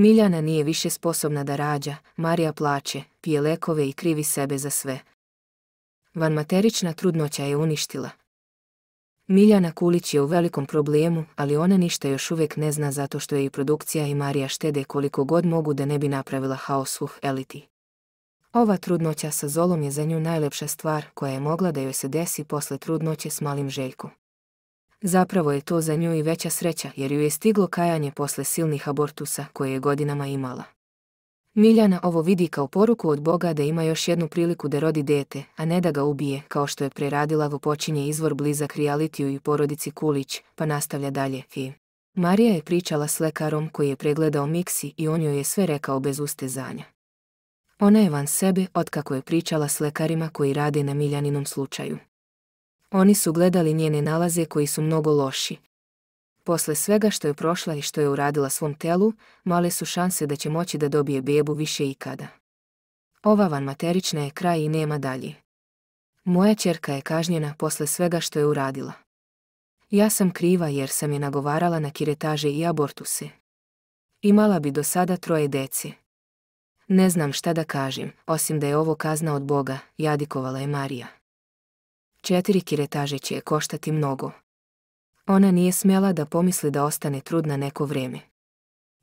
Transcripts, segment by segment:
Miljana nije više sposobna da rađa, Marija plače, pije lekove i krivi sebe za sve. Vanmaterična trudnoća je uništila. Miljana Kulić je u velikom problemu, ali ona ništa još uvijek ne zna zato što je i produkcija i Marija štede koliko god mogu da ne bi napravila haos u eliti. Ova trudnoća sa Zolom je za nju najlepša stvar koja je mogla da joj se desi posle trudnoće s malim Željkom. Zapravo je to za nju i veća sreća jer ju je stiglo kajanje posle silnih abortusa koje je godinama imala. Miljana ovo vidi kao poruku od Boga da ima još jednu priliku da rodi dete, a ne da ga ubije, kao što je preradila vo počinje izvor blizak realitiju i porodici Kulić, pa nastavlja dalje. I. Marija je pričala s lekarom koji je pregledao Miksi i on joj je sve rekao bez ustezanja. Ona je van sebe otkako je pričala s lekarima koji rade na Miljaninom slučaju. Oni su gledali njene nalaze koji su mnogo loši. Posle svega što je prošla i što je uradila svom telu, male su šanse da će moći da dobije bebu više ikada. Ova materična je kraj i nema dalje. Moja čerka je kažnjena posle svega što je uradila. Ja sam kriva jer sam je nagovarala na kiretaže i abortuse. Imala bi do sada troje dece. Ne znam šta da kažem, osim da je ovo kazna od Boga, jadikovala je Marija. Četiri kiretaže će je koštati mnogo. Ona nije smjela da pomisli da ostane trudna neko vrijeme.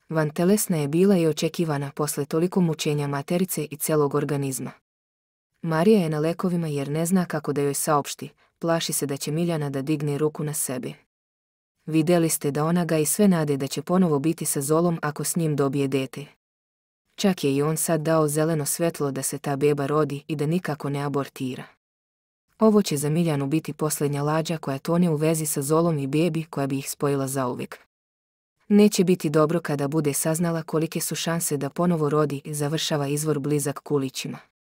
Vantelesna je bila i očekivana posle toliko mučenja materice i celog organizma. Marija je na lekovima jer ne zna kako da joj saopšti, plaši se da će Miljana da digne ruku na sebi. Vidjeli ste da ona ga i sve nade da će ponovo biti sa Zolom ako s njim dobije dete. Čak je i on sad dao zeleno svetlo da se ta beba rodi i da nikako ne abortira. Ovo će za Miljanu biti posljednja lađa koja tone u vezi sa Zolom i Bebi koja bi ih spojila zauvijek. Neće biti dobro kada bude saznala kolike su šanse da ponovo rodi i završava izvor blizak kulićima.